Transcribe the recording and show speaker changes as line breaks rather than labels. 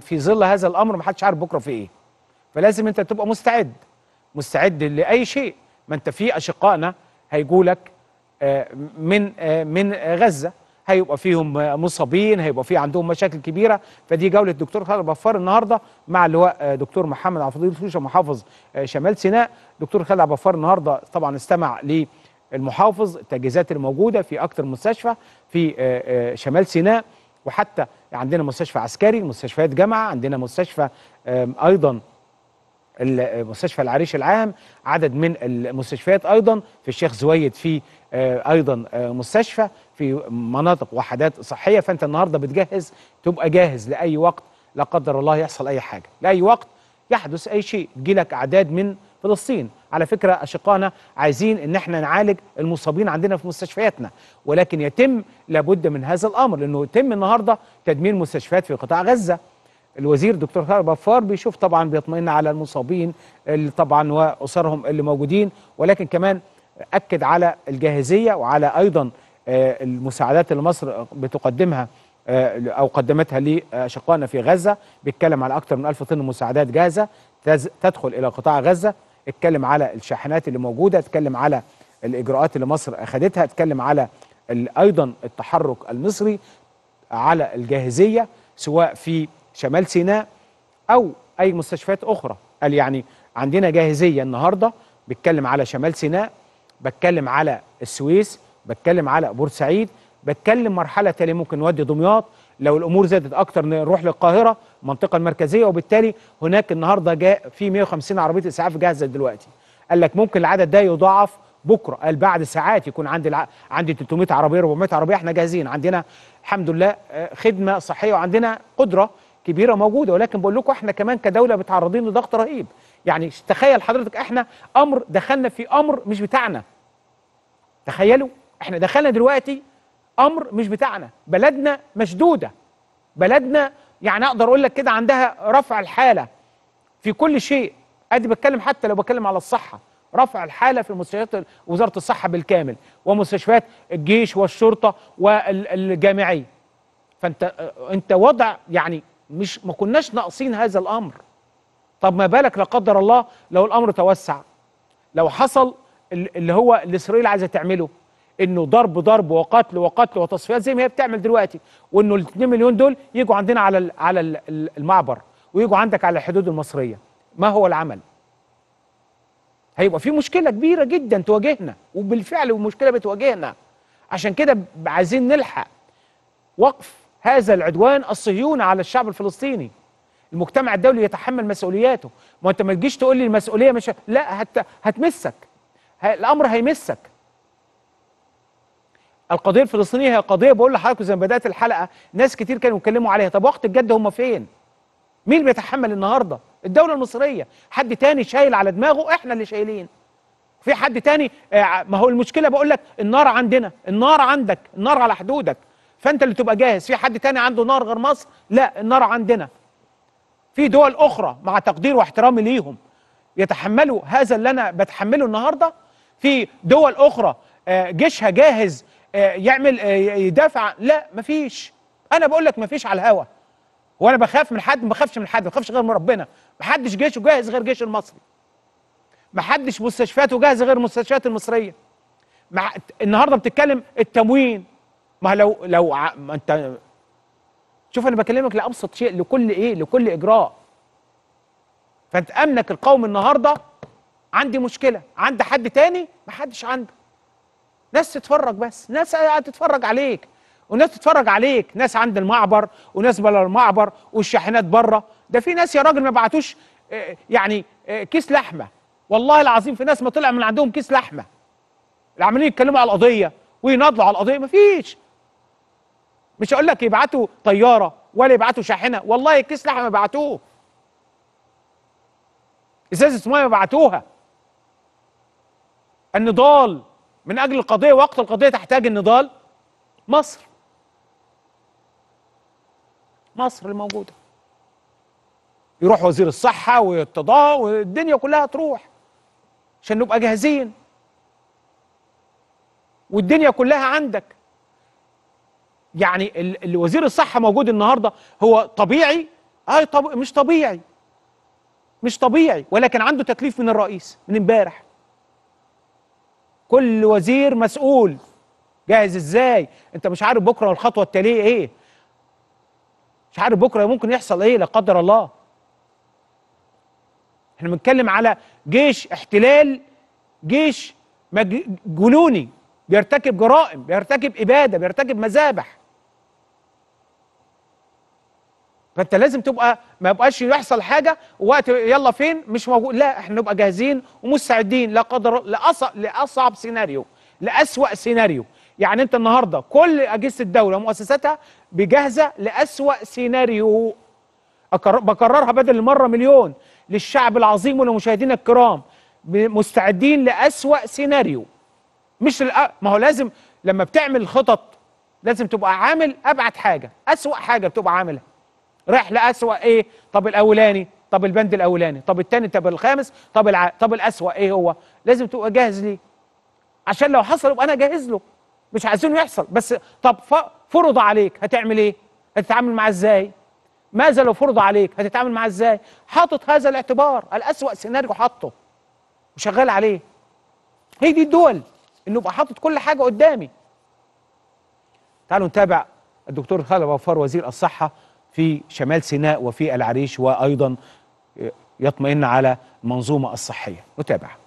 في ظل هذا الامر محدش عارف بكره في ايه فلازم انت تبقى مستعد مستعد لاي شيء ما انت في اشقائنا هيجوا لك آه، من آه، من غزه هيبقى فيهم آه، مصابين هيبقى في عندهم مشاكل كبيره فدي جوله دكتور خالد بفار النهارده مع اللواء دكتور محمد عبد الفضيل سوشه محافظ شمال سيناء دكتور خالد بفار النهارده طبعا استمع للمحافظ التجهيزات الموجوده في اكثر مستشفى في شمال سيناء وحتى عندنا مستشفى عسكري مستشفيات جامعه عندنا مستشفى ايضا آه، مستشفى العريش العام عدد من المستشفيات ايضا في الشيخ زويد في آه، ايضا آه، مستشفى في مناطق وحدات صحيه فانت النهارده بتجهز تبقى جاهز لاي وقت لا قدر الله يحصل اي حاجه لاي وقت يحدث اي شيء تجيلك اعداد من فلسطين على فكرة أشقائنا عايزين أن احنا نعالج المصابين عندنا في مستشفياتنا ولكن يتم لابد من هذا الأمر لأنه يتم النهاردة تدمير مستشفيات في قطاع غزة الوزير دكتور خالد بفار بيشوف طبعا بيطمئن على المصابين اللي طبعا واسرهم اللي موجودين ولكن كمان اكد على الجاهزيه وعلى ايضا آه، المساعدات اللي مصر بتقدمها آه، او قدمتها لاشقائنا في غزه بيتكلم على اكثر من 1000 طن مساعدات جاهزه تدخل الى قطاع غزه اتكلم على الشاحنات اللي موجوده اتكلم على الاجراءات اللي مصر اخذتها اتكلم على ايضا التحرك المصري على الجاهزيه سواء في شمال سيناء او اي مستشفيات اخرى قال يعني عندنا جاهزيه النهارده بيتكلم على شمال سيناء بتكلم على السويس بتكلم على بورسعيد بتكلم مرحله تانيه ممكن نودي دمياط لو الامور زادت اكتر نروح للقاهره المنطقه المركزيه وبالتالي هناك النهارده جاء في 150 عربيه اسعاف جاهزه دلوقتي قال لك ممكن العدد ده يضاعف بكره قال بعد ساعات يكون عندي الع... عندي 300 عربيه 400 عربيه احنا جاهزين عندنا الحمد لله آه، خدمه صحيه وعندنا قدره كبيره موجوده ولكن بقول لكم احنا كمان كدوله متعرضين لضغط رهيب يعني تخيل حضرتك احنا امر دخلنا في امر مش بتاعنا تخيلوا احنا دخلنا دلوقتي امر مش بتاعنا بلدنا مشدوده بلدنا يعني اقدر اقول لك كده عندها رفع الحاله في كل شيء ادي بتكلم حتى لو بتكلم على الصحه رفع الحاله في مستشفيات وزاره الصحه بالكامل ومستشفيات الجيش والشرطه والجامعيه فانت انت وضع يعني مش ما كناش ناقصين هذا الامر طب ما بالك لا قدر الله لو الامر توسع لو حصل اللي هو اللي اسرائيل عايزه تعمله انه ضرب ضرب وقتل وقتل وتصفيات زي ما هي بتعمل دلوقتي وانه ال 2 مليون دول يجوا عندنا على على المعبر ويجوا عندك على الحدود المصريه ما هو العمل؟ هيبقى في مشكله كبيره جدا تواجهنا وبالفعل المشكله بتواجهنا عشان كده عايزين نلحق وقف هذا العدوان الصهيوني على الشعب الفلسطيني المجتمع الدولي يتحمل مسؤولياته ما انت ما تجيش تقول لي المسؤوليه مش لا هت... هتمسك ه... الامر هيمسك القضيه الفلسطينيه هي قضيه بقول لحضرتك زي ما بدات الحلقه ناس كتير كانوا بيتكلموا عليها طب وقت الجد هم فين مين بيتحمل النهارده الدوله المصريه حد تاني شايل على دماغه احنا اللي شايلين في حد تاني آه، ما هو المشكله بقول لك النار عندنا النار عندك النار على حدودك فانت اللي تبقى جاهز في حد تاني عنده نار غير مصر لا النار عندنا في دول اخرى مع تقدير واحترامي ليهم يتحملوا هذا اللي انا بتحمله النهارده في دول اخرى آه، جيشها جاهز آه، يعمل آه، يدافع لا مفيش انا بقول لك مفيش على الهوا وانا بخاف من حد ما بخافش من حد ما بخافش غير من ربنا ما حدش جيشه جاهز غير جيش المصري ما حدش مستشفياته جاهزه غير المستشفيات المصريه مع النهارده بتتكلم التموين ما لو لو ما انت شوف انا بكلمك لابسط شيء لكل ايه لكل اجراء فانت امنك القومي النهارده عندي مشكله عند حد تاني ما حدش عنده ناس تتفرج بس ناس قاعده تتفرج عليك وناس تتفرج عليك ناس عند المعبر وناس بلا المعبر والشاحنات بره ده في ناس يا راجل ما بعتوش آه، يعني آه، كيس لحمه والله العظيم في ناس ما طلع من عندهم كيس لحمه العمالين يتكلموا على القضيه ويناضلوا على القضيه ما فيش مش هقول لك يبعتوا طياره ولا يبعتوا شاحنه والله كيس لحمه بعتوه ازازه ميه بعتوها النضال من اجل القضيه وقت القضيه تحتاج النضال مصر مصر الموجوده يروح وزير الصحه والتضاء والدنيا كلها تروح عشان نبقى جاهزين والدنيا كلها عندك يعني وزير الصحه موجود النهارده هو طبيعي اي طب... مش طبيعي مش طبيعي ولكن عنده تكليف من الرئيس من امبارح كل وزير مسؤول جاهز ازاي انت مش عارف بكره والخطوه التاليه ايه مش عارف بكره ممكن يحصل ايه لا قدر الله احنا بنتكلم على جيش احتلال جيش جنوني بيرتكب جرائم بيرتكب اباده بيرتكب مذابح فانت لازم تبقى ما يبقاش يحصل حاجه وقت يلا فين مش موجود لا احنا نبقى جاهزين ومستعدين لا قدر لأصعب, لاصعب سيناريو لاسوا سيناريو يعني انت النهارده كل اجهزه الدوله ومؤسساتها بجاهزه لاسوا سيناريو بكررها بدل المره مليون للشعب العظيم ولمشاهدينا الكرام مستعدين لاسوا سيناريو مش ما هو لازم لما بتعمل خطط لازم تبقى عامل ابعد حاجه اسوا حاجه بتبقى عاملها رحله اسوا ايه طب الاولاني طب البند الاولاني طب الثاني طب الخامس طب الع... طب الاسوا ايه هو لازم تبقى جاهز ليه عشان لو حصل يبقى انا جاهز له مش عايزينه يحصل بس طب فرض عليك هتعمل ايه هتتعامل معاه ازاي ماذا لو فرض عليك هتتعامل معاه ازاي حاطط هذا الاعتبار الاسوا سيناريو حاطه وشغال عليه هي دي الدول انه يبقى حاطط كل حاجه قدامي تعالوا نتابع الدكتور خالد وفار وزير الصحه في شمال سيناء وفي العريش وأيضا آه، يطمئن على المنظومة الصحية نتابع